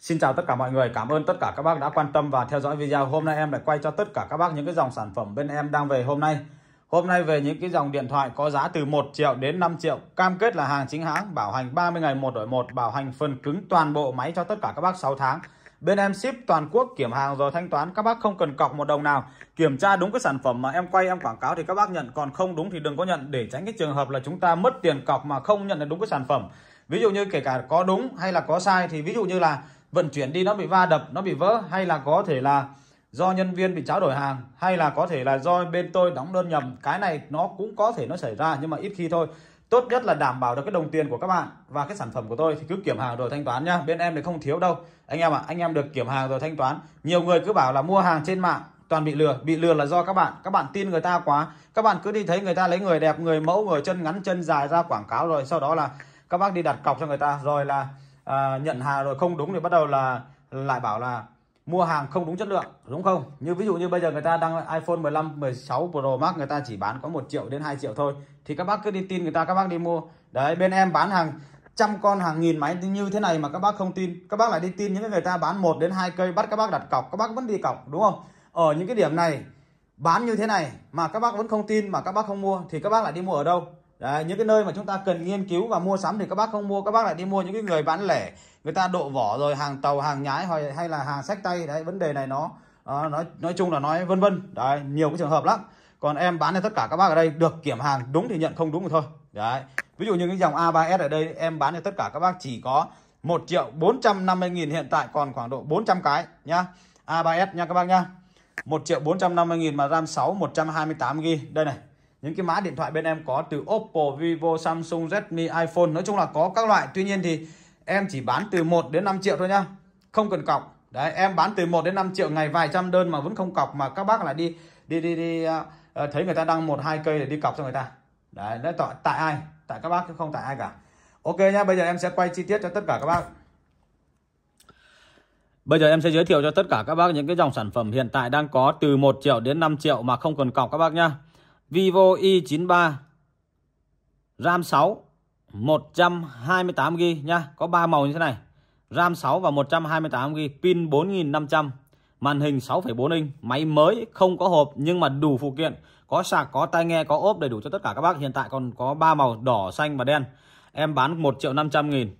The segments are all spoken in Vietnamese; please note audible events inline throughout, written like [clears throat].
Xin chào tất cả mọi người, cảm ơn tất cả các bác đã quan tâm và theo dõi video. Hôm nay em lại quay cho tất cả các bác những cái dòng sản phẩm bên em đang về hôm nay. Hôm nay về những cái dòng điện thoại có giá từ 1 triệu đến 5 triệu, cam kết là hàng chính hãng, bảo hành 30 ngày một đổi một, bảo hành phần cứng toàn bộ máy cho tất cả các bác 6 tháng. Bên em ship toàn quốc kiểm hàng rồi thanh toán các bác không cần cọc một đồng nào. Kiểm tra đúng cái sản phẩm mà em quay em quảng cáo thì các bác nhận, còn không đúng thì đừng có nhận để tránh cái trường hợp là chúng ta mất tiền cọc mà không nhận được đúng cái sản phẩm. Ví dụ như kể cả có đúng hay là có sai thì ví dụ như là vận chuyển đi nó bị va đập nó bị vỡ hay là có thể là do nhân viên bị tráo đổi hàng hay là có thể là do bên tôi đóng đơn nhầm cái này nó cũng có thể nó xảy ra nhưng mà ít khi thôi tốt nhất là đảm bảo được cái đồng tiền của các bạn và cái sản phẩm của tôi thì cứ kiểm hàng rồi thanh toán nhá bên em thì không thiếu đâu anh em ạ à, anh em được kiểm hàng rồi thanh toán nhiều người cứ bảo là mua hàng trên mạng toàn bị lừa bị lừa là do các bạn các bạn tin người ta quá các bạn cứ đi thấy người ta lấy người đẹp người mẫu người chân ngắn chân dài ra quảng cáo rồi sau đó là các bác đi đặt cọc cho người ta rồi là à, nhận hàng rồi không đúng thì bắt đầu là lại bảo là mua hàng không đúng chất lượng đúng không như ví dụ như bây giờ người ta đang iPhone 15 16 Pro Max người ta chỉ bán có 1 triệu đến 2 triệu thôi thì các bác cứ đi tin người ta các bác đi mua đấy bên em bán hàng trăm con hàng nghìn máy như thế này mà các bác không tin các bác lại đi tin những người ta bán một đến hai cây bắt các bác đặt cọc các bác vẫn đi cọc đúng không ở những cái điểm này bán như thế này mà các bác vẫn không tin mà các bác không mua thì các bác lại đi mua ở đâu Đấy, những cái nơi mà chúng ta cần nghiên cứu và mua sắm thì các bác không mua các bác lại đi mua những cái người bán lẻ người ta độ vỏ rồi hàng tàu hàng nhái hoặc hay là hàng sách tay đấy vấn đề này nó uh, nói nói chung là nói vân vân đấy nhiều cái trường hợp lắm còn em bán cho tất cả các bác ở đây được kiểm hàng đúng thì nhận không đúng thì thôi đấy ví dụ như cái dòng A3s ở đây em bán cho tất cả các bác chỉ có 1 triệu 450 nghìn hiện tại còn khoảng độ 400 cái nhá A3s nha các bác nhá 1 triệu 450 nghìn mà RAM 6 128 g đây này những cái mã điện thoại bên em có từ Oppo, Vivo, Samsung, Redmi, iPhone nói chung là có các loại tuy nhiên thì em chỉ bán từ 1 đến 5 triệu thôi nhá không cần cọc đấy em bán từ 1 đến 5 triệu ngày vài trăm đơn mà vẫn không cọc mà các bác lại đi đi đi đi uh, thấy người ta đăng một hai cây để đi cọc cho người ta đấy nó tại tại ai tại các bác chứ không tại ai cả ok nhá bây giờ em sẽ quay chi tiết cho tất cả các bác Bây giờ em sẽ giới thiệu cho tất cả các bác những cái dòng sản phẩm hiện tại đang có từ 1 triệu đến 5 triệu mà không cần cọc các bác nhá. Vivo i93 RAM 6 128GB nha Có 3 màu như thế này RAM 6 và 128GB Pin 4500 Màn hình 6,4 inch Máy mới không có hộp nhưng mà đủ phụ kiện Có sạc, có tai nghe, có ốp đầy đủ cho tất cả các bác Hiện tại còn có 3 màu đỏ, xanh và đen Em bán 1 triệu 500 nghìn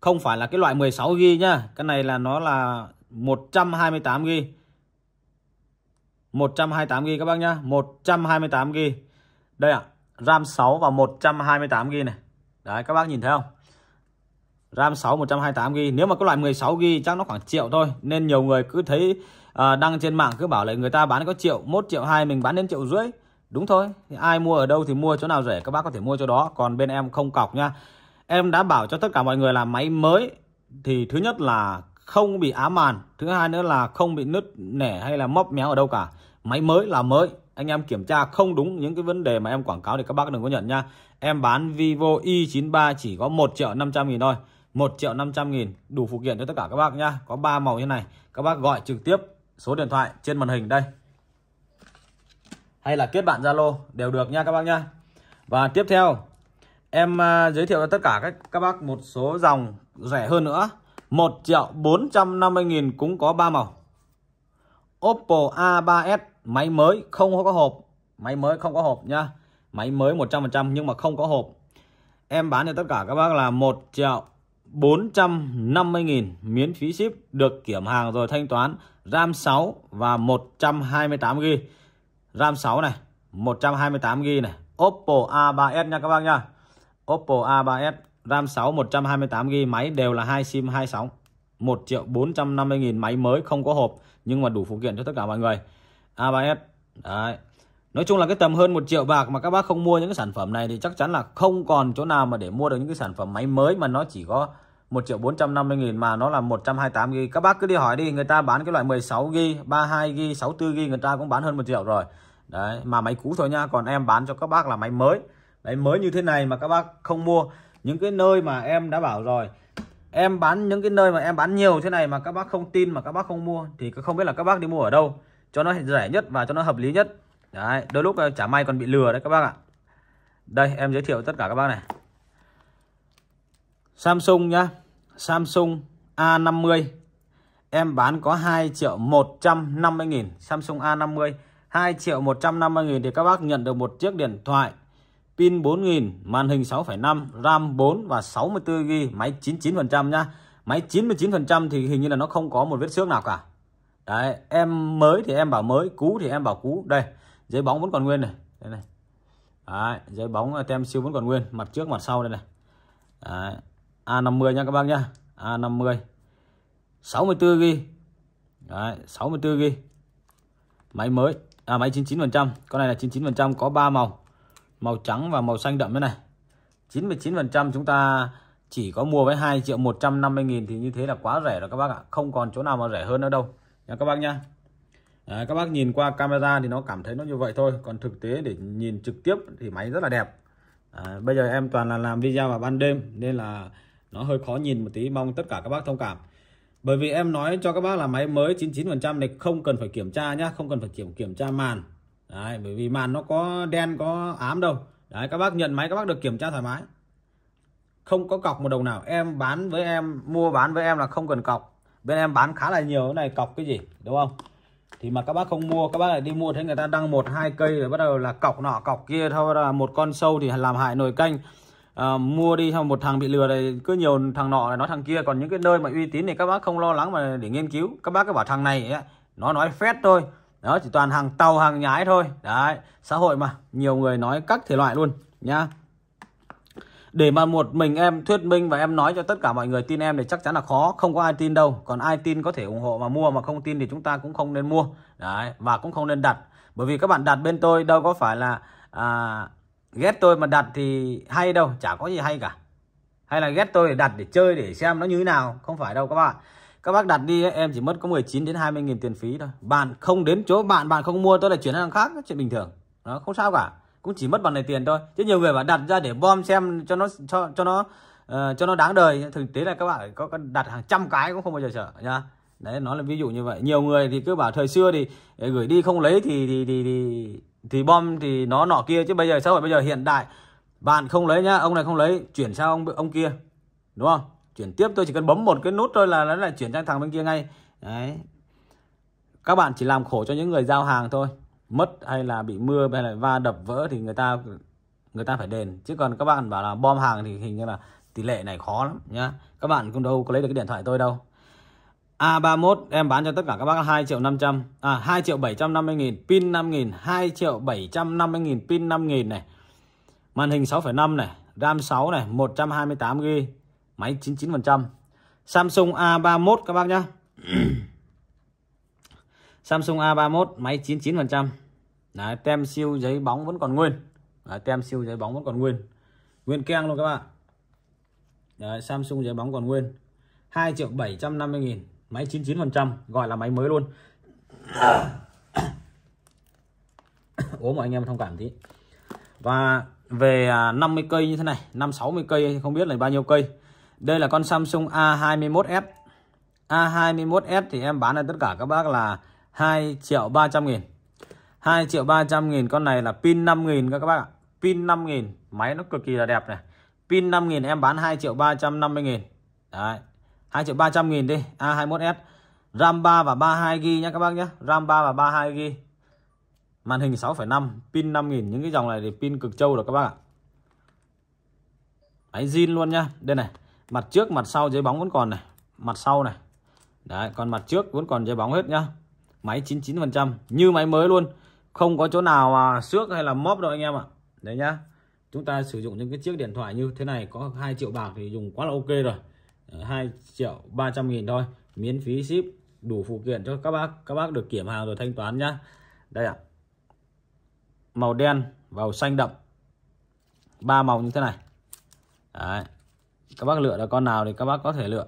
Không phải là cái loại 16GB nha, Cái này là nó là 128GB 128GB các bác nhá 128GB đây ạ RAM 6 và 128GB này đấy các bác nhìn thấy không RAM 6 128GB nếu mà có loại 16GB chắc nó khoảng triệu thôi nên nhiều người cứ thấy à, đăng trên mạng cứ bảo là người ta bán có triệu 1 triệu 2 mình bán đến triệu rưỡi đúng thôi thì ai mua ở đâu thì mua chỗ nào rẻ các bác có thể mua chỗ đó còn bên em không cọc nha em đã bảo cho tất cả mọi người là máy mới thì thứ nhất là không bị ám màn thứ hai nữa là không bị nứt nẻ hay là móc méo ở đâu cả máy mới là mới anh em kiểm tra không đúng những cái vấn đề mà em quảng cáo thì các bác đừng có nhận nha em bán Vivo i93 chỉ có 1 triệu 500 nghìn thôi 1 triệu 500 nghìn đủ phụ kiện cho tất cả các bác nha. có 3 màu như này các bác gọi trực tiếp số điện thoại trên màn hình đây hay là kết bạn Zalo đều được nha các bác nha. và tiếp theo em à, giới thiệu cho tất cả các các bác một số dòng rẻ hơn nữa 1 triệu 450 nghìn cũng có 3 màu Oppo A3s máy mới không có hộp máy mới không có hộp nhá máy mới 100% nhưng mà không có hộp em bán cho tất cả các bác là 1 triệu 450 nghìn miễn phí ship được kiểm hàng rồi thanh toán RAM 6 và 128GB RAM 6 này 128GB này Oppo A3s nha các bác nha Oppo A3s RAM 6 128GB máy đều là hai sim hai sóng 1 triệu 450 nghìn máy mới không có hộp nhưng mà đủ phụ kiện cho tất cả mọi người A3S đấy Nói chung là cái tầm hơn 1 triệu bạc mà các bác không mua những cái sản phẩm này thì chắc chắn là không còn chỗ nào mà để mua được những cái sản phẩm máy mới mà nó chỉ có 1 triệu 450 nghìn mà nó là 128 g Các bác cứ đi hỏi đi, người ta bán cái loại 16 g 32 g 64 g người ta cũng bán hơn 1 triệu rồi. Đấy, mà máy cũ thôi nha, còn em bán cho các bác là máy mới. Máy mới như thế này mà các bác không mua những cái nơi mà em đã bảo rồi. Em bán những cái nơi mà em bán nhiều thế này mà các bác không tin mà các bác không mua thì không biết là các bác đi mua ở đâu cho nó rẻ nhất và cho nó hợp lý nhất đấy đôi lúc ờ, chả may còn bị lừa đấy các bác ạ đây em giới thiệu tất cả các bác này Samsung nhá Samsung A50 em bán có 2 triệu 150 nghìn Samsung A50 2 triệu 150 nghìn thì các bác nhận được một chiếc điện thoại pin 4000 màn hình 6,5 RAM 4 và 64GB máy 99% nhá máy 99% thì hình như là nó không có một vết xước nào cả đấy em mới thì em bảo mới cú thì em bảo cú đây giấy bóng vẫn còn nguyên này đây này đấy, giấy bóng tem siêu vẫn còn nguyên mặt trước mặt sau đây này đấy, A50 nha các bác nhá A50 64 ghi đấy, 64 ghi máy mới à máy 99% con này là 99% có 3 màu màu trắng và màu xanh đậm thế này 99% chúng ta chỉ có mua với 2 triệu 150 nghìn thì như thế là quá rẻ rồi các bác ạ không còn chỗ nào mà rẻ hơn nữa đâu nha các bác nhá à, các bác nhìn qua camera thì nó cảm thấy nó như vậy thôi còn thực tế để nhìn trực tiếp thì máy rất là đẹp à, bây giờ em toàn là làm video vào ban đêm nên là nó hơi khó nhìn một tí mong tất cả các bác thông cảm bởi vì em nói cho các bác là máy mới 99% này không cần phải kiểm tra nhá không cần phải kiểm kiểm tra màn Đấy, bởi vì màn nó có đen có ám đâu Đấy các bác nhận máy các bác được kiểm tra thoải mái Không có cọc một đồng nào Em bán với em Mua bán với em là không cần cọc bên em bán khá là nhiều cái này cọc cái gì đúng không thì mà các bác không mua các bác lại đi mua thấy người ta đăng một hai cây rồi bắt đầu là cọc nọ cọc kia thôi là một con sâu thì làm hại nồi canh à, mua đi xong một thằng bị lừa này cứ nhiều thằng nọ này nói thằng kia còn những cái nơi mà uy tín thì các bác không lo lắng mà để nghiên cứu các bác cứ bảo thằng này ấy, nó nói phét thôi đó chỉ toàn hàng tàu hàng nhái thôi đấy xã hội mà nhiều người nói các thể loại luôn nhá để mà một mình em thuyết minh và em nói cho tất cả mọi người tin em thì chắc chắn là khó, không có ai tin đâu. Còn ai tin có thể ủng hộ mà mua mà không tin thì chúng ta cũng không nên mua. Đấy, và cũng không nên đặt. Bởi vì các bạn đặt bên tôi đâu có phải là à, ghét tôi mà đặt thì hay đâu, chả có gì hay cả. Hay là ghét tôi để đặt để chơi để xem nó như thế nào, không phải đâu các bạn. Các bác đặt đi em chỉ mất có 19 đến 20 nghìn tiền phí thôi. Bạn không đến chỗ bạn, bạn không mua tôi là chuyển hàng khác, chuyện bình thường. nó không sao cả cũng chỉ mất bằng này tiền thôi chứ nhiều người mà đặt ra để bom xem cho nó cho cho nó uh, cho nó đáng đời thực tế là các bạn có đặt hàng trăm cái cũng không bao giờ trở nha. đấy nó là ví dụ như vậy nhiều người thì cứ bảo thời xưa thì ờ, gửi đi không lấy thì thì thì thì, thì bom thì nó nọ kia chứ bây giờ xã hội bây giờ hiện đại bạn không lấy nhá ông này không lấy chuyển sang ông ông kia đúng không chuyển tiếp tôi chỉ cần bấm một cái nút thôi là nó lại chuyển sang thằng bên kia ngay đấy các bạn chỉ làm khổ cho những người giao hàng thôi mất hay là bị mưa hay là va đập vỡ thì người ta người ta phải đền chứ còn các bạn bảo là bom hàng thì hình như là tỷ lệ này khó lắm nhá các bạn cũng đâu có lấy được cái điện thoại tôi đâu A31 em bán cho tất cả các bác 2 triệu 500 à 2 triệu 750 nghìn pin 5 nghìn 2 triệu 750 nghìn pin 5 nghìn này màn hình 6,5 này RAM 6 này 128 g máy 99% Samsung A31 các bác nhá [clears throat] Samsung A31 máy 99% Đấy, tem siêu giấy bóng vẫn còn nguyên Đấy, tem siêu giấy bóng vẫn còn nguyên nguyên keng luôn các bạn Đấy, Samsung giấy bóng còn nguyên 2 triệu 750 nghìn máy 99% gọi là máy mới luôn [coughs] ốm mọi anh em thông cảm tí và về 50 à, cây như thế này 5 60 cây không biết là bao nhiêu cây đây là con Samsung A21s A21s thì em bán ở tất cả các bác là 2 triệu 300 nghìn 2 triệu 300 nghìn con này là pin 5 nghìn các bác ạ pin 5 nghìn máy nó cực kỳ là đẹp này pin 5 nghìn em bán 2 triệu 350 nghìn đấy 2 triệu 300 nghìn đi A21s RAM 3 và 32GB nhé các bác nhé RAM 3 và 32GB màn hình 6,5 pin 5 nghìn những cái dòng này thì pin cực trâu rồi các bác ạ máy zin luôn nhá đây này mặt trước mặt sau giấy bóng vẫn còn này mặt sau này đấy còn mặt trước vẫn còn giấy bóng hết nhá máy 99% như máy mới luôn không có chỗ nào mà xước hay là móp đâu anh em ạ đấy nhá chúng ta sử dụng những cái chiếc điện thoại như thế này có 2 triệu bạc thì dùng quá là ok rồi 2 ờ, triệu 300 nghìn thôi miễn phí ship đủ phụ kiện cho các bác các bác được kiểm hàng rồi thanh toán nhá đây ạ à. màu đen màu xanh đậm ba màu như thế này Đấy. các bác lựa được con nào thì các bác có thể lựa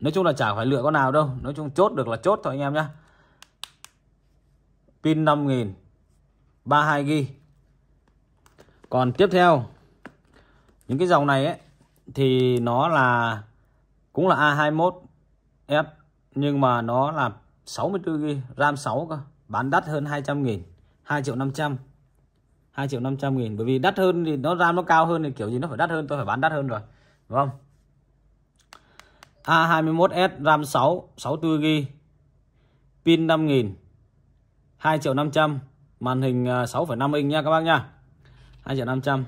nói chung là chả phải lựa con nào đâu nói chung chốt được là chốt thôi anh em nhá pin 5000 32GB còn tiếp theo những cái dòng này ấy, thì nó là cũng là A21S nhưng mà nó là 64GB RAM 6 cơ bán đắt hơn 200 nghìn 2 triệu 500 2 triệu 500 nghìn bởi vì đắt hơn thì nó RAM nó cao hơn thì kiểu gì nó phải đắt hơn tôi phải bán đắt hơn rồi đúng không A21S RAM 6 64GB pin 5000 2 triệu 500 màn hình 6,5 à, inch nha các bác nha 2 triệu 500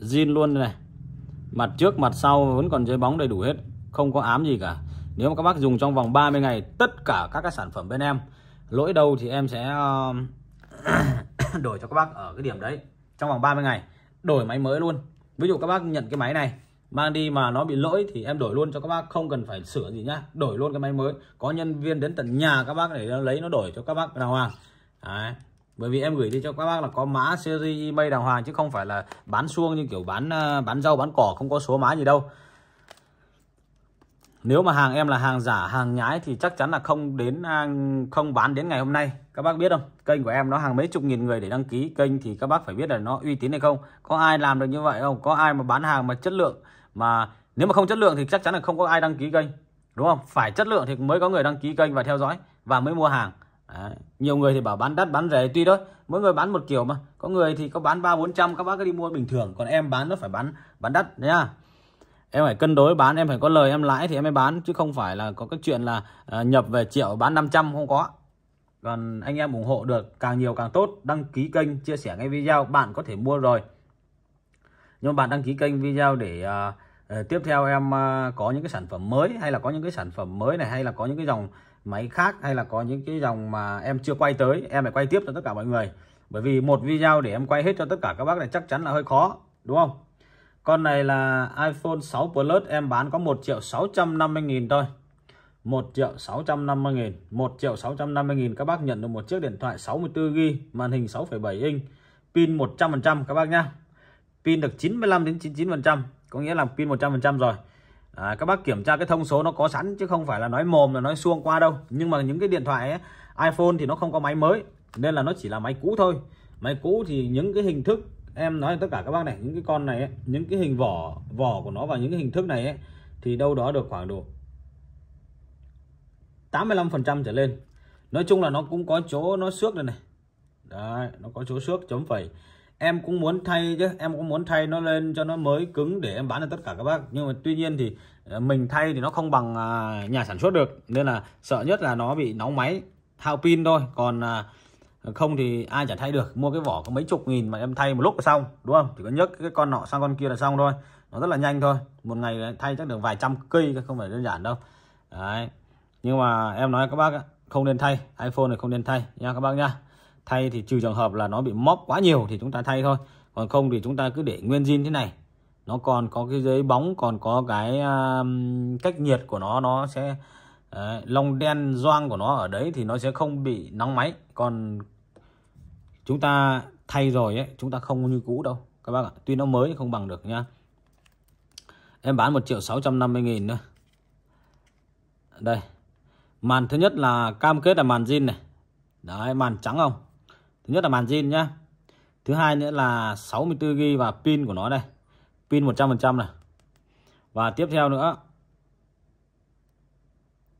zin luôn này mặt trước mặt sau vẫn còn giấy bóng đầy đủ hết không có ám gì cả nếu mà các bác dùng trong vòng 30 ngày tất cả các cái sản phẩm bên em lỗi đâu thì em sẽ ờ, [coughs] đổi cho các bác ở cái điểm đấy trong vòng 30 ngày đổi máy mới luôn ví dụ các bác nhận cái máy này mang đi mà nó bị lỗi thì em đổi luôn cho các bác không cần phải sửa gì nhá đổi luôn cái máy mới có nhân viên đến tận nhà các bác để lấy nó đổi cho các bác đàng hoàng Đấy. bởi vì em gửi đi cho các bác là có mã series email đàng hoàng chứ không phải là bán xuông như kiểu bán ờ, bán rau bán cỏ không có số má gì đâu nếu mà hàng em là hàng giả hàng nhái thì chắc chắn là không đến à, không bán đến ngày hôm nay các bác biết không kênh của em nó hàng mấy chục nghìn người để đăng ký kênh thì các bác phải biết là nó uy tín hay không có ai làm được như vậy không có ai mà bán hàng mà chất lượng mà nếu mà không chất lượng thì chắc chắn là không có ai đăng ký kênh đúng không phải chất lượng thì mới có người đăng ký kênh và theo dõi và mới mua hàng Đấy. nhiều người thì bảo bán đắt bán rẻ tuy đó mỗi người bán một kiểu mà có người thì có bán ba bốn trăm các bác cứ đi mua bình thường còn em bán nó phải bán bán đắt nhá em phải cân đối bán em phải có lời em lãi thì em mới bán chứ không phải là có cái chuyện là ờ, nhập về triệu bán 500 không có còn anh em ủng hộ được càng nhiều càng tốt đăng ký kênh chia sẻ ngay video bạn có thể mua rồi nhưng bạn đăng ký kênh video để uh, tiếp theo em uh, có những cái sản phẩm mới hay là có những cái sản phẩm mới này hay là có những cái dòng máy khác hay là có những cái dòng mà em chưa quay tới em phải quay tiếp cho tất cả mọi người bởi vì một video để em quay hết cho tất cả các bác này chắc chắn là hơi khó đúng không con này là iPhone 6 Plus em bán có 1 triệu 650 nghìn thôi 1 triệu 650 nghìn 1 triệu 650 nghìn các bác nhận được một chiếc điện thoại 64GB màn hình 6,7 inch pin 100% các bác nhá pin được 95 đến 99% có nghĩa là pin 100% rồi à, các bác kiểm tra cái thông số nó có sẵn chứ không phải là nói mồm là nói xuông qua đâu nhưng mà những cái điện thoại ấy, iPhone thì nó không có máy mới nên là nó chỉ là máy cũ thôi máy cũ thì những cái hình thức em nói tất cả các bác này những cái con này ấy, những cái hình vỏ vỏ của nó và những cái hình thức này ấy, thì đâu đó được khoảng độ 85% trở lên nói chung là nó cũng có chỗ nó xước đây này đấy nó có chỗ xước chấm phẩy em cũng muốn thay chứ em cũng muốn thay nó lên cho nó mới cứng để em bán được tất cả các bác nhưng mà tuy nhiên thì ờ, mình thay thì nó không bằng à, nhà sản xuất được nên là sợ nhất là nó bị nóng máy thao pin thôi còn à, không thì ai chả thay được mua cái vỏ có mấy chục nghìn mà em thay một lúc là xong đúng không chỉ có nhấc cái con nọ sang con kia là xong thôi nó rất là nhanh thôi một ngày thay chắc được vài trăm cây không phải đơn giản đâu đấy nhưng mà em nói các bác không nên thay iPhone này không nên thay nha các bác nha thay thì trừ trường hợp là nó bị móc quá nhiều thì chúng ta thay thôi còn không thì chúng ta cứ để nguyên zin thế này nó còn có cái giấy bóng còn có cái uh, cách nhiệt của nó nó sẽ uh, lông đen doang của nó ở đấy thì nó sẽ không bị nóng máy còn chúng ta thay rồi ấy chúng ta không như cũ đâu các bác ạ tuy nó mới không bằng được nha em bán 1 triệu 650 nghìn nữa đây màn thứ nhất là cam kết là màn zin này đấy màn trắng không Thứ nhất là màn zin nhá. Thứ hai nữa là 64GB và pin của nó đây. Pin 100% này. Và tiếp theo nữa.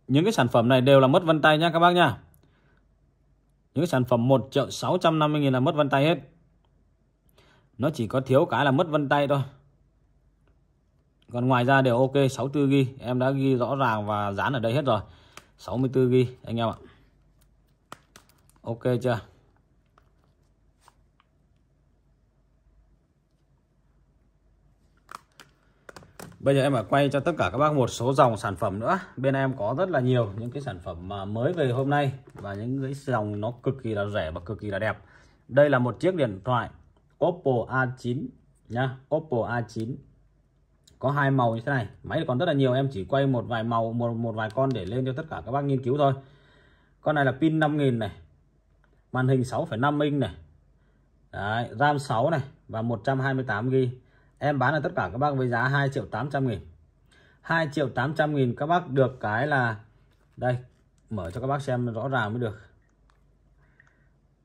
Những cái sản phẩm này đều là mất vân tay nhá các bác nhá. Những cái sản phẩm 1 triệu 650 nghìn là mất vân tay hết. Nó chỉ có thiếu cái là mất vân tay thôi. Còn ngoài ra đều ok 64GB. Em đã ghi rõ ràng và dán ở đây hết rồi. 64GB anh em ạ. Ok chưa? Bây giờ em lại quay cho tất cả các bác một số dòng sản phẩm nữa. Bên em có rất là nhiều những cái sản phẩm mà mới về hôm nay và những cái dòng nó cực kỳ là rẻ và cực kỳ là đẹp. Đây là một chiếc điện thoại Oppo A9 nha Oppo A9. Có hai màu như thế này, máy còn rất là nhiều, em chỉ quay một vài màu một một vài con để lên cho tất cả các bác nghiên cứu thôi. Con này là pin 5000 này. Màn hình 6,5 inch này. Đấy, RAM 6 này và 128 GB em bán là tất cả các bác với giá 2 triệu 800 nghìn 2 triệu 800 nghìn các bác được cái là đây mở cho các bác xem rõ ràng mới được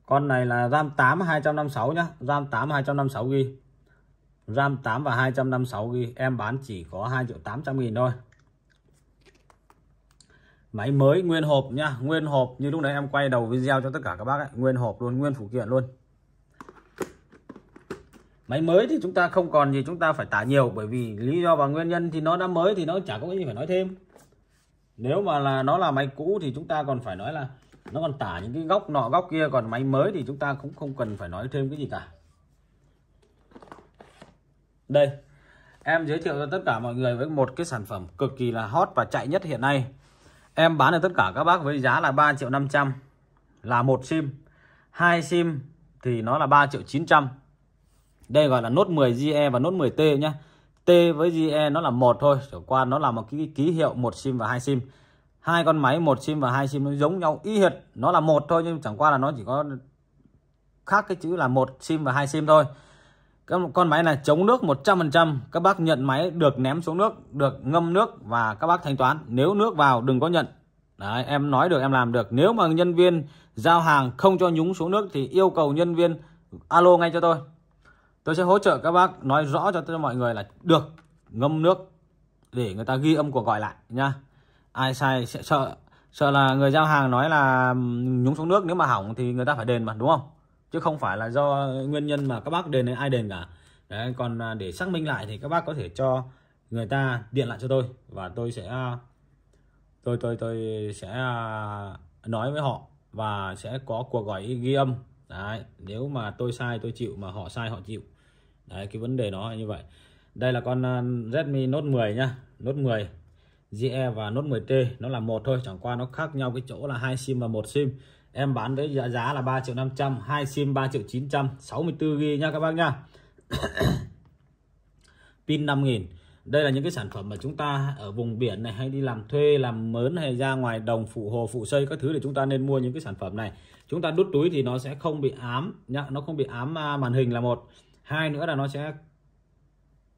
con này là RAM 8 256 nhá RAM 8 256 ghi RAM 8 và 256 ghi em bán chỉ có 2 triệu 800 nghìn thôi máy mới nguyên hộp nhá, nguyên hộp như lúc nãy em quay đầu video cho tất cả các bác ấy. nguyên hộp luôn nguyên phụ kiện luôn máy mới thì chúng ta không còn gì chúng ta phải tả nhiều bởi vì lý do và nguyên nhân thì nó đã mới thì nó chả có gì phải nói thêm nếu mà là nó là máy cũ thì chúng ta còn phải nói là nó còn tả những cái góc nọ góc kia còn máy mới thì chúng ta cũng không cần phải nói thêm cái gì cả đây em giới thiệu cho tất cả mọi người với một cái sản phẩm cực kỳ là hot và chạy nhất hiện nay em bán được tất cả các bác với giá là 3 triệu 500 là một sim hai sim thì nó là 3 triệu 900 đây gọi là nốt 10 ge và nốt 10T nhé. T với ge nó là một thôi, chẳng qua nó là một cái ký hiệu một sim và hai sim. Hai con máy một sim và hai sim nó giống nhau y hệt, nó là một thôi nhưng chẳng qua là nó chỉ có khác cái chữ là một sim và hai sim thôi. Các con máy này chống nước 100%, các bác nhận máy được ném xuống nước, được ngâm nước và các bác thanh toán. Nếu nước vào đừng có nhận. Đấy, em nói được em làm được. Nếu mà nhân viên giao hàng không cho nhúng xuống nước thì yêu cầu nhân viên alo ngay cho tôi tôi sẽ hỗ trợ các bác nói rõ cho, tất cả mọi người là được ngâm nước để người ta ghi âm cuộc gọi lại nha ai sai sẽ sợ sợ là người giao hàng nói là nhúng xuống nước nếu mà hỏng thì người ta phải đền mà đúng không chứ không phải là do nguyên nhân mà các bác đền hay ai đền cả Đấy, còn à, để xác minh lại thì các bác có thể cho người ta điện lại cho tôi và tôi sẽ à, tôi tôi tôi sẽ à, nói với họ và sẽ có cuộc gọi ghi âm Đấy, nếu mà tôi sai tôi chịu mà họ sai họ chịu đấy cái vấn đề nó như vậy đây là con à, Redmi Note 10 nhá Note 10 GE và Note 10T nó là một thôi chẳng qua nó khác nhau cái chỗ là hai sim và một sim em bán với giá là 3 triệu 500 hai sim 3 triệu 900 64 GB nha các bác nha [coughs] pin 5000 đây là những cái sản phẩm mà chúng ta ở vùng biển này hay đi làm thuê làm mớn hay ra ngoài đồng phụ hồ phụ xây các thứ để chúng ta nên mua những cái sản phẩm này chúng ta đút túi thì nó sẽ không bị ám nhá nó không bị ám à, màn hình là một hai nữa là nó sẽ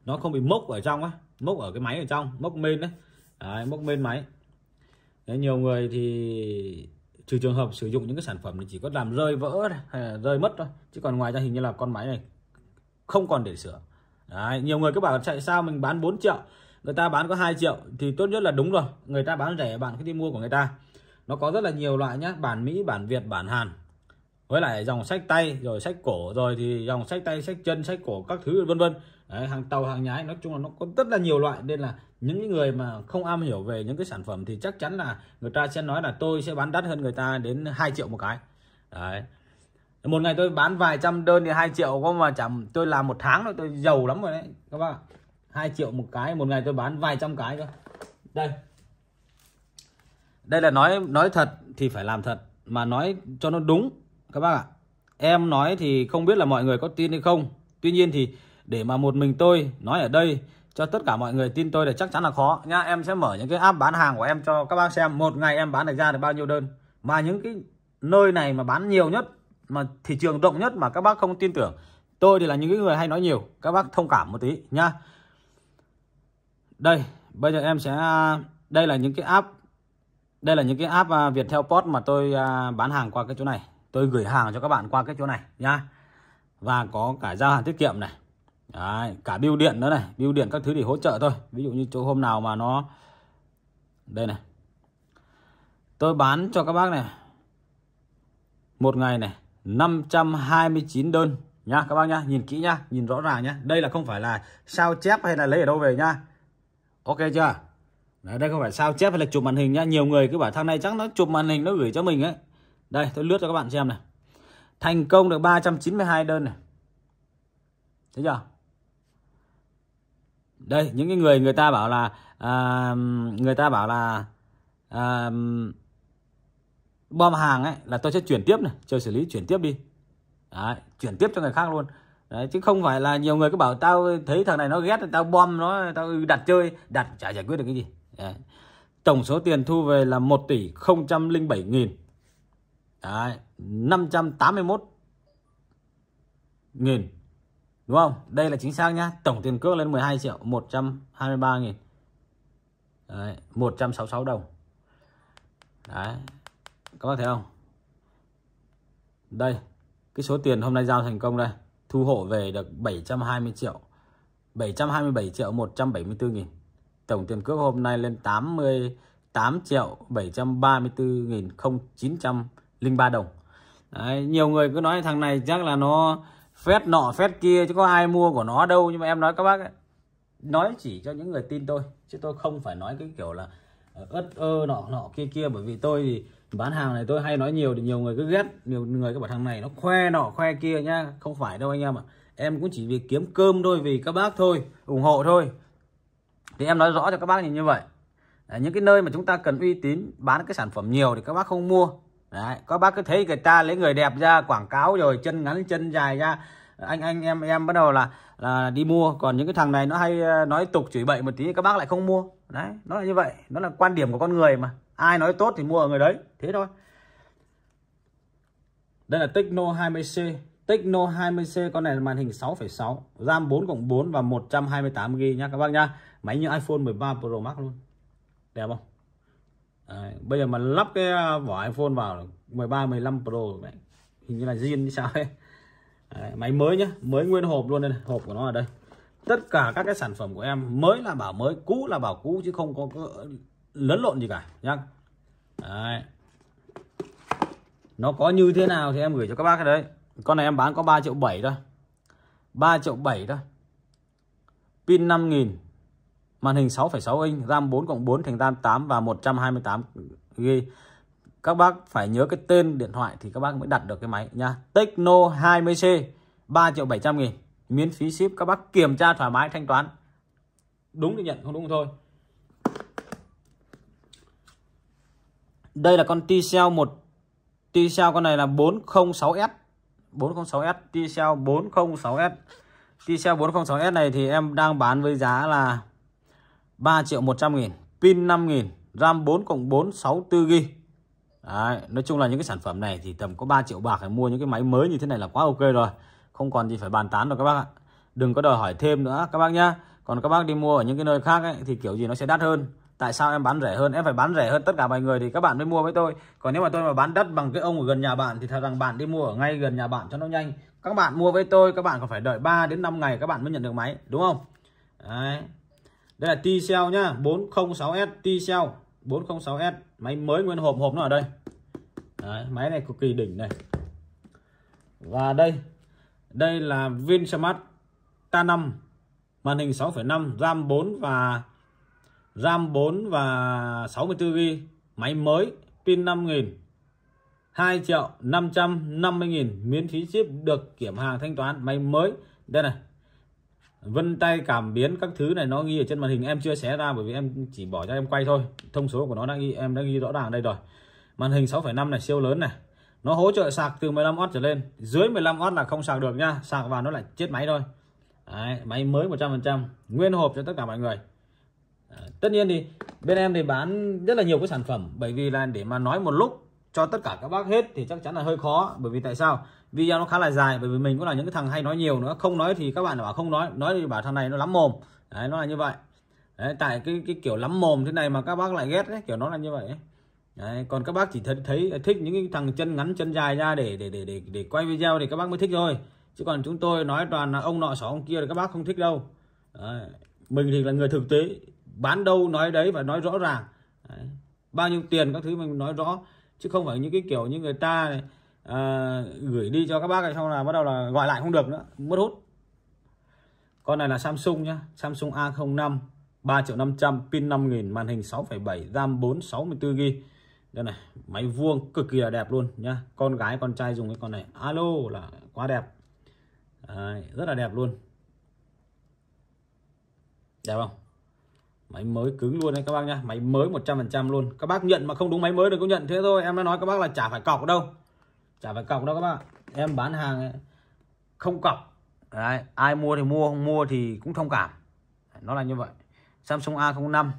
nó không bị mốc ở trong á mốc ở cái máy ở trong mốc men đấy, mốc men máy đấy, nhiều người thì trừ trường hợp sử dụng những cái sản phẩm thì chỉ có làm rơi vỡ này, hay là rơi mất thôi chứ còn ngoài ra hình như là con máy này không còn để sửa đấy, nhiều người các bạn chạy sao mình bán 4 triệu người ta bán có 2 triệu thì tốt nhất là đúng rồi người ta bán rẻ bạn cứ đi mua của người ta nó có rất là nhiều loại nhá bản Mỹ bản Việt bản Hàn với lại dòng sách tay rồi sách cổ rồi thì dòng sách tay sách chân sách cổ các thứ vân vân hàng tàu hàng nhái nói chung là nó có rất là nhiều loại nên là những người mà không am hiểu về những cái sản phẩm thì chắc chắn là người ta sẽ nói là tôi sẽ bán đắt hơn người ta đến 2 triệu một cái đấy một ngày tôi bán vài trăm đơn thì hai triệu có mà chẳng tôi làm một tháng rồi tôi giàu lắm rồi đấy các bạn hai triệu một cái một ngày tôi bán vài trăm cái cơ đây đây là nói nói thật thì phải làm thật mà nói cho nó đúng các bác ạ. em nói thì không biết là mọi người có tin hay không. Tuy nhiên thì để mà một mình tôi nói ở đây cho tất cả mọi người tin tôi là chắc chắn là khó nhá. Em sẽ mở những cái app bán hàng của em cho các bác xem một ngày em bán được ra được bao nhiêu đơn. Mà những cái nơi này mà bán nhiều nhất mà thị trường rộng nhất mà các bác không tin tưởng. Tôi thì là những cái người hay nói nhiều, các bác thông cảm một tí nhá. Đây, bây giờ em sẽ à, đây là những cái app đây là những cái app à, Viettel Post mà tôi à, bán hàng qua cái chỗ này tôi gửi hàng cho các bạn qua cái chỗ này nhá và có cả giao hàng tiết kiệm này Đấy, cả biêu điện nữa này biêu điện các thứ để hỗ trợ thôi ví dụ như chỗ hôm nào mà nó đây này tôi bán cho các bác này một ngày này 529 đơn nhá các bác nhá nhìn kỹ nhá nhìn rõ ràng nhá đây là không phải là sao chép hay là lấy ở đâu về nhá ok chưa Đấy, đây không phải sao chép hay là chụp màn hình nhá nhiều người cứ bảo thằng này chắc nó chụp màn hình nó gửi cho mình ấy đây tôi lướt cho các bạn xem này Thành công được 392 đơn này Thấy chưa Đây những cái người người ta bảo là à, Người ta bảo là à, Bom hàng ấy là tôi sẽ chuyển tiếp này Chờ xử lý chuyển tiếp đi Đấy, chuyển tiếp cho người khác luôn Đấy, chứ không phải là nhiều người cứ bảo tao thấy thằng này nó ghét tao bom nó tao đặt chơi đặt chả giải quyết được cái gì Đấy. tổng số tiền thu về là 1 tỷ 007 nghìn Đấy, 581 nghìn Đúng không? Đây là chính xác nhá. Tổng tiền cước lên 12 triệu 123 nghìn Đấy, 166 đồng. Đấy. Các bác thấy không? Đây, cái số tiền hôm nay giao thành công đây, thu hộ về được 720 triệu. 727 triệu 174 nghìn Tổng tiền cước hôm nay lên 88 triệu 734 nghìn 900 03 đồng Đấy, nhiều người cứ nói thằng này chắc là nó phét nọ phét kia chứ có ai mua của nó đâu nhưng mà em nói các bác ấy, nói chỉ cho những người tin tôi chứ tôi không phải nói cái kiểu là ờ, ớt ơ nọ nọ kia kia bởi vì tôi thì bán hàng này tôi hay nói nhiều thì nhiều người cứ ghét nhiều người cứ bảo thằng này nó khoe nọ khoe kia nhá không phải đâu anh em ạ à. em cũng chỉ vì kiếm cơm thôi vì các bác thôi ủng hộ thôi thì em nói rõ cho các bác nhìn như vậy à, những cái nơi mà chúng ta cần uy tín bán cái sản phẩm nhiều thì các bác không mua Đấy, có bác cứ thấy người ta lấy người đẹp ra quảng cáo rồi chân ngắn chân dài ra anh anh em em bắt đầu là là đi mua còn những cái thằng này nó hay ờ, nói tục chửi bậy một tí các bác lại không mua đấy nó là như vậy nó là quan điểm của con người mà ai nói tốt thì mua ở người đấy thế thôi đây là Techno 20C Techno 20C con này là màn hình 6,6 RAM 4 cộng 4 và 128GB nhá các bác nhá máy như iPhone 13 Pro Max luôn đẹp không Đấy, bây giờ mà lắp cái à, vỏ iPhone vào 13 15 Pro mẹ. hình như là zin hay sao ấy Đấy, máy mới nhá mới nguyên hộp luôn đây này hộp của nó ở đây tất cả các cái sản phẩm của em mới là bảo mới cũ là bảo cũ chứ không có, có lẫn lộn gì cả nhá đấy. nó có như thế nào thì em gửi cho các bác cái đấy con này em bán có 3 triệu 7 thôi 3 triệu 7 thôi pin 5 nghìn Màn hình 6,6 inch, RAM 4/4 thành RAM 8 và 128GB. Các bác phải nhớ cái tên điện thoại thì các bác mới đặt được cái máy nha. Tecno 20C 3 triệu 700 nghìn miễn phí ship các bác kiểm tra thoải mái thanh toán đúng thì nhận không đúng thì thôi đây là con T-Cell 1 T-Cell con này là 406S 406S T-Cell 406S T-Cell 406S này thì em đang bán với giá là 3 triệu 100 nghìn pin 5 nghìn RAM 4 cộng 4 64 GB Đấy, nói chung là những cái sản phẩm này thì tầm có 3 triệu bạc để mua những cái máy mới như thế này là quá ok rồi không còn gì phải bàn tán rồi các bác ạ đừng có đòi hỏi thêm nữa các bác nhá còn các bác đi mua ở những cái nơi khác ấy, thì kiểu gì nó sẽ đắt hơn tại sao em bán rẻ hơn em phải bán rẻ hơn tất cả mọi người thì các bạn mới mua với tôi còn nếu mà tôi mà bán đất bằng cái ông ở gần nhà bạn thì thật rằng bạn đi mua ở ngay gần nhà bạn cho nó nhanh các bạn mua với tôi các bạn còn phải đợi 3 đến 5 ngày các bạn mới nhận được máy đúng không Đấy đây là T-Cell nhá 406S T-Cell 406S máy mới nguyên hộp hộp nó ở đây Đấy, máy này cực kỳ đỉnh này và đây đây là Vinsmart T5 màn hình 6,5 RAM 4 và RAM 4 và 64GB máy mới pin 5000 2 triệu 550 nghìn miễn phí ship được kiểm hàng thanh toán máy mới đây này vân tay cảm biến các thứ này nó ghi ở trên màn hình em chưa xé ra bởi vì em chỉ bỏ cho em quay thôi thông số của nó đang ghi em đã ghi rõ ràng đây rồi màn hình 6,5 này siêu lớn này nó hỗ trợ sạc từ 15W trở lên dưới 15W là không sạc được nha sạc vào nó lại chết máy thôi Đấy, máy mới 100% nguyên hộp cho tất cả mọi người à, tất nhiên thì bên em thì bán rất là nhiều cái sản phẩm bởi vì là để mà nói một lúc cho tất cả các bác hết thì chắc chắn là hơi khó bởi vì tại sao video nó khá là dài bởi vì mình cũng là những cái thằng hay nói nhiều nữa không nói thì các bạn bảo không nói nói thì bảo thằng này nó lắm mồm đấy nó là như vậy đấy, tại cái cái kiểu lắm mồm thế này mà các bác lại ghét đấy kiểu nó là như vậy Đấy, còn các bác chỉ thấy, thấy thích những cái thằng chân ngắn chân dài ra để để để để để quay video thì các bác mới thích thôi chứ còn chúng tôi nói toàn là ông nọ xỏ ông kia thì các bác không thích đâu đấy. mình thì là người thực tế bán đâu nói đấy và nói rõ ràng đấy. bao nhiêu tiền các thứ mình nói rõ chứ không phải những cái kiểu như người ta này à, gửi đi cho các bác này xong là bắt đầu là gọi lại không được nữa mất hút con này là Samsung nhá Samsung A05 3 triệu 500 pin 5000 màn hình 6,7 RAM 4 64GB đây này máy vuông cực kỳ là đẹp luôn nhá con gái con trai dùng cái con này alo là quá đẹp à, rất là đẹp luôn đẹp không máy mới cứng luôn đấy các bác nhá máy mới 100% luôn các bác nhận mà không đúng máy mới được cũng nhận thế thôi em đã nói các bác là chả phải cọc đâu chả phải cọc đâu các bác em bán hàng không cọc đấy, ai mua thì mua không mua thì cũng thông cảm nó là như vậy Samsung A05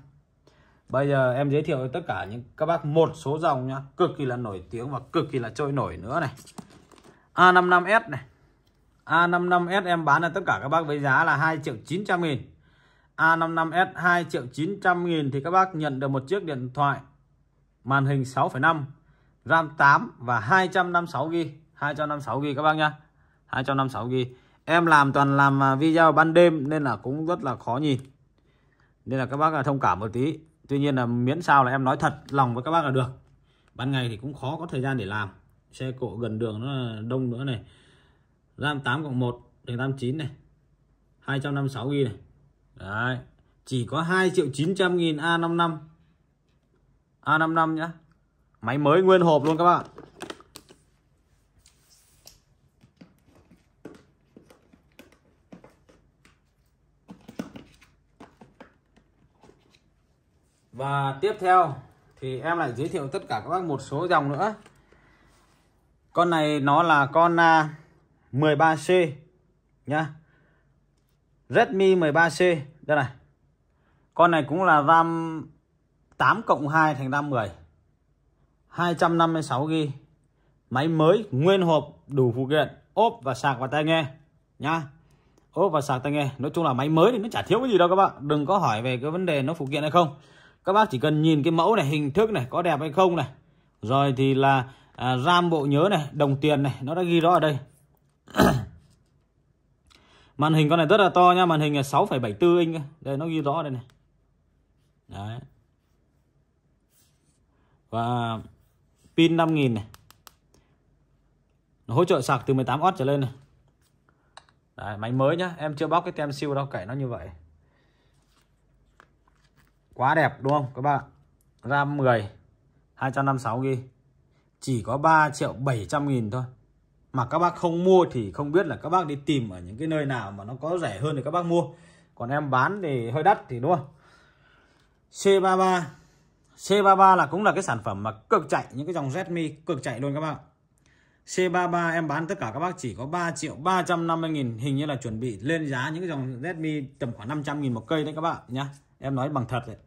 bây giờ em giới thiệu với tất cả những các bác một số dòng nhá cực kỳ là nổi tiếng và cực kỳ là trôi nổi nữa này A55s này A55s em bán là tất cả các bác với giá là 2 triệu 900 nghìn A55s 2 triệu 900 nghìn thì các bác nhận được một chiếc điện thoại màn hình 6,5 RAM 8 và 256GB 256GB các bác nhá 256GB em làm toàn làm à, video ban đêm nên là cũng rất là khó nhìn nên là các bác là thông cảm một tí tuy nhiên là miễn sao là em nói thật lòng với các bác là được ban ngày thì cũng khó có thời gian để làm xe cộ gần đường nó đông nữa này RAM 8 cộng 1 89 này 256GB này Đấy. Chỉ có 2 triệu 900 nghìn A55 A55 nhá Máy mới nguyên hộp luôn các bạn Và tiếp theo thì em lại giới thiệu tất cả các bác một số dòng nữa. Con này nó là con 13C à, nhá. Redmi 13C đây này con này cũng là RAM 8 cộng 2 thành RAM 10 256GB máy mới nguyên hộp đủ phụ kiện ốp và sạc và tai nghe nhá ốp và sạc tai nghe nói chung là máy mới thì nó chả thiếu cái gì đâu các bạn đừng có hỏi về cái vấn đề nó phụ kiện hay không các bác chỉ cần nhìn cái mẫu này hình thức này có đẹp hay không này rồi thì là à, ram bộ nhớ này đồng tiền này nó đã ghi rõ ở đây [clears throat] màn hình con này rất là to nha màn hình là 6,74 inch đây nó ghi rõ đây này đấy và pin 5000 này nó hỗ trợ sạc từ 18W trở lên này Đấy, máy mới nhá em chưa bóc cái tem siêu đâu cậy nó như vậy quá đẹp đúng không các bạn RAM 10 256 ghi chỉ có 3 triệu 700 nghìn thôi mà các bác không mua thì không biết là các bác đi tìm ở những cái nơi nào mà nó có rẻ hơn thì các bác mua còn em bán thì hơi đắt thì đúng không C33 C33 là cũng là cái sản phẩm mà cực chạy những cái dòng Redmi cực chạy luôn các bác C33 em bán tất cả các bác chỉ có 3 triệu 350 nghìn hình như là chuẩn bị lên giá những cái dòng Redmi tầm khoảng 500 nghìn một cây đấy các bạn nhá em nói bằng thật đấy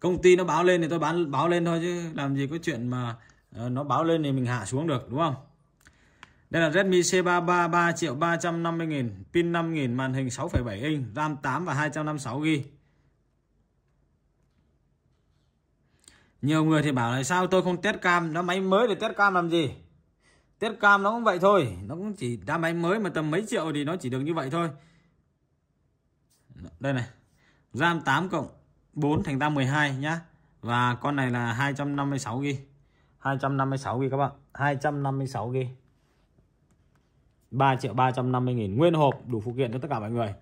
công ty nó báo lên thì tôi bán báo lên thôi chứ làm gì có chuyện mà ờ, nó báo lên thì mình hạ xuống được đúng không đây là Redmi C33 3 triệu 350 nghìn Pin 5 nghìn màn hình 6,7 inch RAM 8 và 256GB Nhiều người thì bảo là sao tôi không test cam Nó máy mới thì test cam làm gì Test cam nó cũng vậy thôi Nó cũng chỉ ra máy mới mà tầm mấy triệu thì nó chỉ được như vậy thôi Đây này RAM 8 cộng 4 thành ra 12 nhá Và con này là 256GB 256GB các bạn 256GB 3 triệu 350 nghìn nguyên hộp đủ phụ kiện cho tất cả mọi người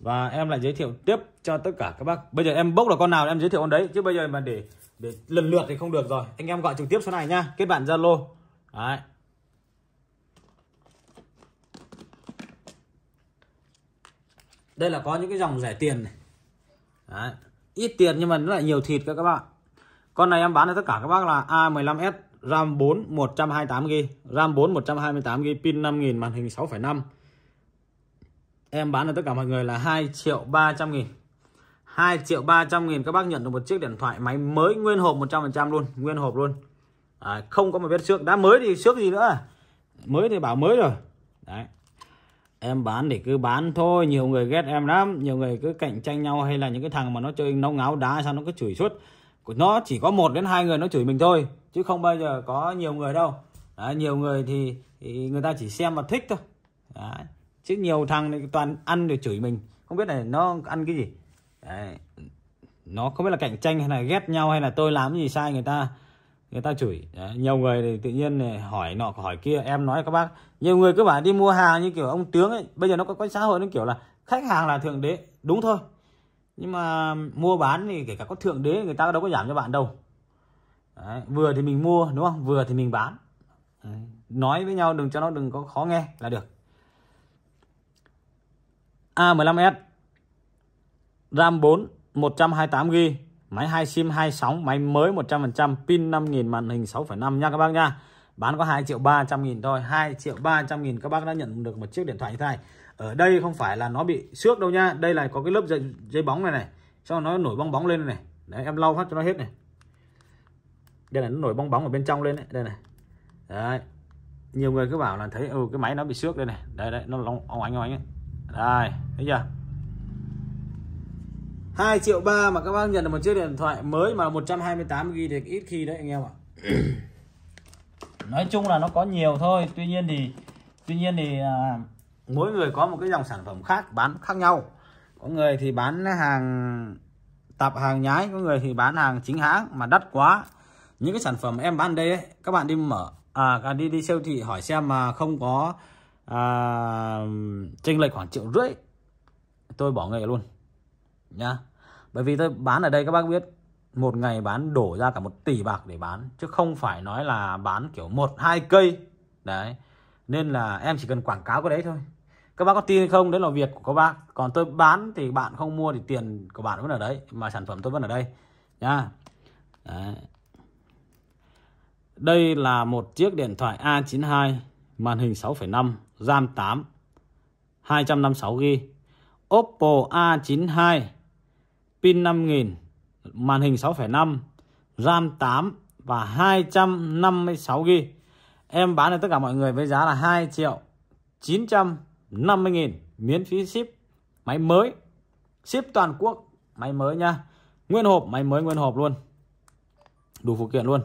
và em lại giới thiệu tiếp cho tất cả các bác bây giờ em bốc được con nào em giới thiệu con đấy chứ bây giờ mà để để lần lượt thì không được rồi anh em gọi trực tiếp số này nha kết bạn zalo đấy đây là có những cái dòng rẻ tiền này đấy. ít tiền nhưng mà nó lại nhiều thịt các các bạn con này em bán cho tất cả các bác là A15s RAM 4 128GB, RAM 4 128GB, pin 5000, màn hình 6,5. Em bán cho tất cả mọi người là 2 triệu 300 nghìn 2 triệu 300 nghìn các bác nhận được một chiếc điện thoại máy mới nguyên hộp 100% luôn, nguyên hộp luôn. À, không có một vết xước, đã mới thì xước gì nữa. Mới thì bảo mới rồi. Đấy. Em bán để cứ bán thôi, nhiều người ghét em lắm, nhiều người cứ cạnh tranh nhau hay là những cái thằng mà nó chơi nấu ngáo đá sao nó cứ chửi suốt nó chỉ có một đến hai người nó chửi mình thôi chứ không bao giờ có nhiều người đâu Đấy, nhiều người thì, thì người ta chỉ xem mà thích thôi Đấy. chứ nhiều thằng này toàn ăn rồi chửi mình không biết là nó ăn cái gì Đấy. nó không biết là cạnh tranh hay là ghét nhau hay là tôi làm gì sai người ta người ta chửi Đấy. nhiều người thì tự nhiên này hỏi nọ hỏi kia em nói các bác nhiều người cứ bảo đi mua hàng như kiểu ông tướng ấy bây giờ nó có cái xã hội nó kiểu là khách hàng là thượng đế đúng thôi nhưng mà mua bán thì kể cả có thượng đế người ta đâu có giảm cho bạn đâu Đấy, vừa thì mình mua đúng không vừa thì mình bán Đấy, nói với nhau đừng cho nó đừng có khó nghe là được A15s RAM 4 128GB máy 2 sim 2 sóng máy mới 100% pin 5000 màn hình 6,5 nha các bác nha bán có 2 triệu 300 nghìn thôi 2 triệu 300 nghìn các bác đã nhận được một chiếc điện thoại như thế này ở đây không phải là nó bị xước đâu nha đây là có cái lớp dây, dây bóng này này cho nó nổi bong bóng lên này đấy em lau hết cho nó hết này đây là nó nổi bong bóng ở bên trong lên đấy. đây này đấy nhiều người cứ bảo là thấy ừ, cái máy nó bị xước đây này đấy đấy nó long ông ánh ông ánh ấy. đây thấy chưa 2 triệu ba mà các bác nhận được một chiếc điện thoại mới mà 128 GB thì ít khi đấy anh em ạ nói chung là nó có nhiều thôi tuy nhiên thì tuy nhiên thì à, mỗi người có một cái dòng sản phẩm khác bán khác nhau có người thì bán hàng tạp hàng nhái có người thì bán hàng chính hãng mà đắt quá những cái sản phẩm em bán đây ấy, các bạn đi mở à đi đi siêu thị hỏi xem mà không có à, chênh lệch khoảng triệu rưỡi tôi bỏ nghề luôn nhá bởi vì tôi bán ở đây các bác biết một ngày bán đổ ra cả một tỷ bạc để bán chứ không phải nói là bán kiểu một hai cây đấy nên là em chỉ cần quảng cáo cái đấy thôi các bác có tin hay không đấy là việc của các bác còn tôi bán thì bạn không mua thì tiền của bạn vẫn ở đấy mà sản phẩm tôi vẫn ở đây nhá đây là một chiếc điện thoại A92 màn hình 6,5 RAM 8 256GB Oppo A92 pin 5000 màn hình 6,5 RAM 8 và 256GB em bán cho tất cả mọi người với giá là 2 triệu 900 50.000 miễn phí ship máy mới ship toàn quốc máy mới nha nguyên hộp máy mới nguyên hộp luôn đủ phụ kiện luôn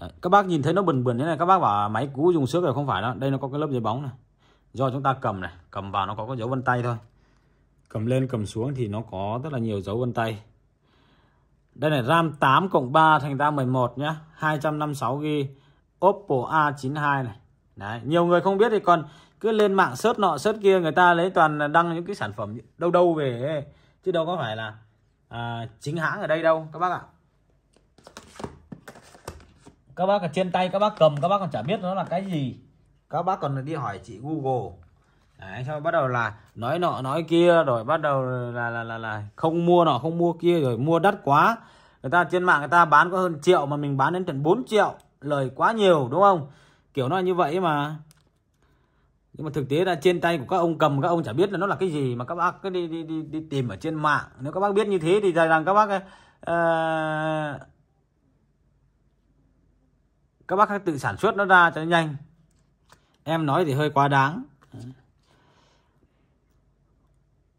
Đấy, các bác nhìn thấy nó bẩn bẩn thế này các bác bảo máy cũ dùng xước rồi không phải đâu đây nó có cái lớp giấy bóng này do chúng ta cầm này cầm vào nó có cái dấu vân tay thôi cầm lên cầm xuống thì nó có rất là nhiều dấu vân tay đây này RAM 8 cộng 3 thành ra 11 nhá 256 GB Oppo A92 này Đấy, nhiều người không biết thì còn cứ lên mạng sớt nọ sớt kia người ta lấy toàn đăng những cái sản phẩm đâu đâu về chứ đâu có phải là à, chính hãng ở đây đâu các bác ạ. Các bác ở trên tay các bác cầm các bác còn chả biết nó là cái gì. Các bác còn đi hỏi chị Google. Đấy, xong bắt đầu là nói nọ nói kia rồi bắt đầu là là là là không mua nọ không mua kia rồi mua đắt quá. Người ta trên mạng người ta bán có hơn triệu mà mình bán đến tận 4 triệu, lời quá nhiều đúng không? kiểu nó như vậy mà nhưng mà thực tế là trên tay của các ông cầm các ông chả biết là nó là cái gì mà các bác cứ đi đi đi, đi tìm ở trên mạng nếu các bác biết như thế thì dài rằng các bác uh, các bác tự sản xuất nó ra cho nó nhanh em nói thì hơi quá đáng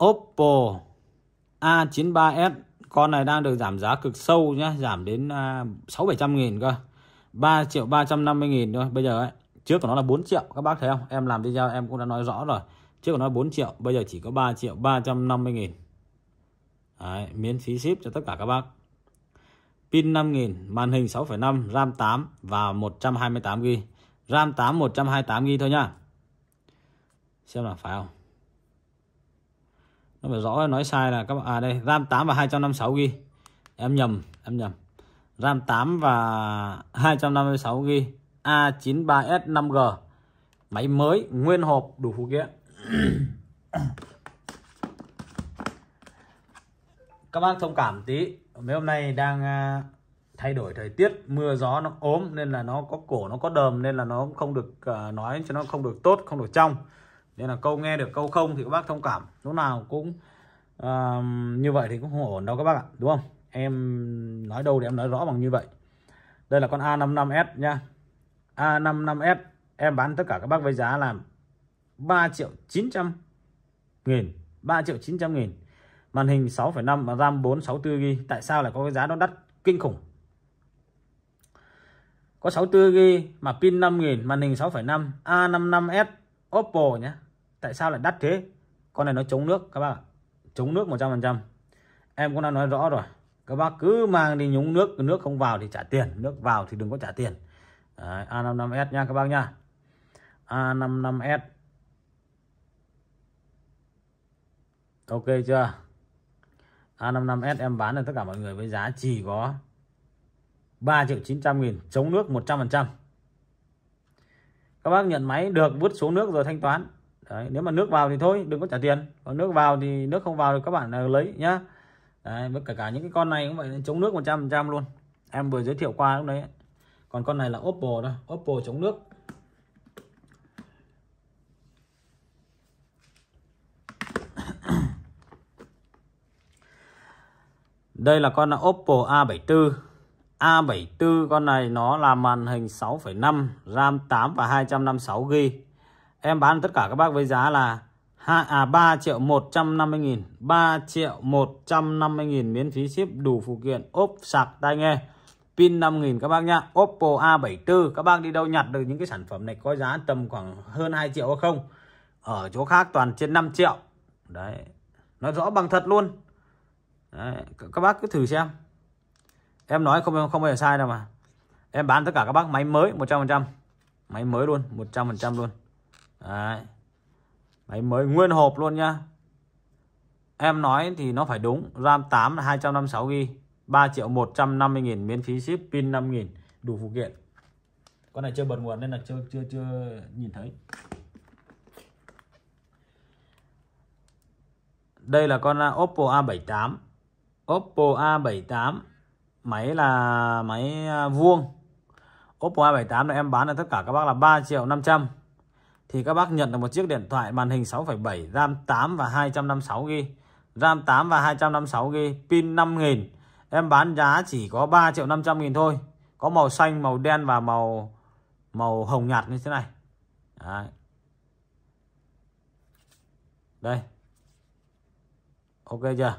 Oppo A93s con này đang được giảm giá cực sâu nhé giảm đến ờ, sáu bảy trăm nghìn cơ 3 triệu 350 nghìn thôi bây giờ ấy trước của nó là 4 triệu các bác thấy không em làm video em cũng đã nói rõ rồi trước của nó 4 triệu bây giờ chỉ có 3 triệu 350 nghìn Đấy, miễn phí ship cho tất cả các bác pin 5000 màn hình 6,5 RAM 8 và 128GB RAM 8 128GB thôi nha xem là phải không nó phải rõ nói sai là các bạn à đây RAM 8 và 256GB em nhầm em nhầm RAM 8 và 256GB A93S 5G máy mới nguyên hộp đủ phụ kiện [clears throat] các bác thông cảm tí mấy hôm nay đang à, thay đổi thời tiết mưa gió nó ốm nên là nó có cổ nó có đờm nên là nó không được à, nói cho nó không được tốt không được trong nên là câu nghe được câu không thì các bác thông cảm lúc nào cũng uh, như vậy thì cũng không ổn đâu các bác ạ đúng không em nói đâu để em nói rõ bằng như vậy đây là con A55s nha A55s em bán tất cả các bác với giá là 3 triệu 900 nghìn 3 triệu 900 nghìn màn hình 6,5 và RAM 464GB tại sao lại có cái giá nó đắt kinh khủng có 64GB mà pin 5000 màn hình 6,5 A55s Oppo nhé tại sao lại đắt thế con này nó chống nước các bạn chống nước 100% em cũng đã nói rõ rồi các bác cứ mang đi nhúng nước nước không vào thì trả tiền nước vào thì đừng có trả tiền Đấy, A55s nha các bác nha A55s ok chưa A55s em bán cho tất cả mọi người với giá chỉ có 3 triệu 900 nghìn chống nước 100% các bác nhận máy được vứt xuống nước rồi thanh toán Đấy, nếu mà nước vào thì thôi đừng có trả tiền còn nước vào thì nước không vào thì các bạn à, lấy nhá đấy với cả cả những cái con này cũng vậy chống nước 100 trăm luôn em vừa giới thiệu qua lúc đấy còn con này là Oppo đó Oppo chống nước [coughs] Đây là con là Oppo A74 A74 con này nó là màn hình 6,5 RAM 8 và 256GB Em bán tất cả các bác với giá là 2 à 3 triệu 150 nghìn 3 triệu 150 nghìn miễn phí ship đủ phụ kiện ốp sạc tai nghe pin 5.000 các bác nhá Oppo A74 các bác đi đâu nhặt được những cái sản phẩm này có giá tầm khoảng hơn 2 triệu hay không ở chỗ khác toàn trên 5 triệu đấy nói rõ bằng thật luôn đấy. các bác cứ thử xem em nói không không bao giờ sai đâu mà em bán tất cả các bác máy mới 100% máy mới luôn 100% luôn đấy Máy mới nguyên hộp luôn nha Em nói thì nó phải đúng. RAM 8 là 256 GB, 3 triệu 150 nghìn miễn phí ship, pin 5 nghìn đủ phụ kiện. Con này chưa bật nguồn nên là chưa chưa chưa nhìn thấy. Đây là con à, Oppo A78. Oppo A78 máy là máy à, vuông Oppo A78 này em bán là tất cả các bác là 3 triệu 500 thì các bác nhận được một chiếc điện thoại màn hình 6.7 RAM 8 và 256GB RAM 8 và 256GB pin 5000 em bán giá chỉ có 3 triệu 500 nghìn thôi có màu xanh màu đen và màu màu hồng nhạt như thế này Đấy. đây ok chưa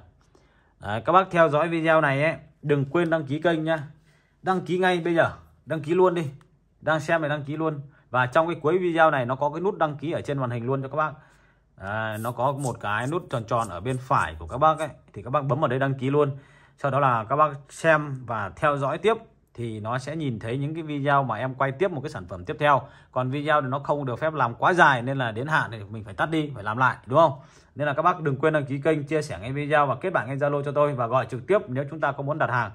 Đấy, các bác theo dõi video này ấy, đừng quên đăng ký kênh nhá đăng ký ngay bây giờ đăng ký luôn đi đang xem này đăng ký luôn và trong cái cuối video này nó có cái nút đăng ký ở trên màn hình luôn cho các bác à, nó có một cái nút tròn tròn ở bên phải của các bác ấy thì các bác bấm vào đây đăng ký luôn sau đó là các bác xem và theo dõi tiếp thì nó sẽ nhìn thấy những cái video mà em quay tiếp một cái sản phẩm tiếp theo còn video thì nó không được phép làm quá dài nên là đến hạn thì mình phải tắt đi phải làm lại đúng không nên là các bác đừng quên đăng ký kênh chia sẻ ngay video và kết bạn ngay zalo cho tôi và gọi trực tiếp nếu chúng ta có muốn đặt hàng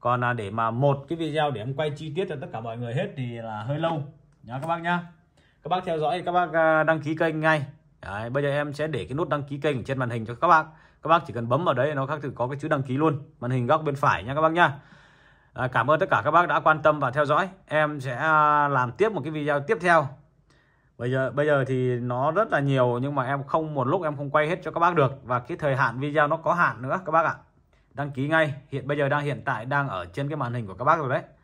còn à, để mà một cái video để em quay chi tiết cho tất cả mọi người hết thì là hơi lâu nhá các bác nhá các bác theo dõi các bác à, đăng ký kênh ngay đấy, bây giờ em sẽ để cái nút đăng ký kênh trên màn hình cho các bác các bác chỉ cần bấm vào đấy nó các thử có cái chữ đăng ký luôn màn hình góc bên phải nha các bác nhá à, cảm ơn tất cả các bác đã quan tâm và theo dõi em sẽ à, làm tiếp một cái video tiếp theo bây giờ bây giờ thì nó rất là nhiều nhưng mà em không một lúc em không quay hết cho các bác được và cái thời hạn video nó có hạn nữa các bác ạ đăng ký ngay hiện bây giờ đang hiện tại đang ở trên cái màn hình của các bác rồi đấy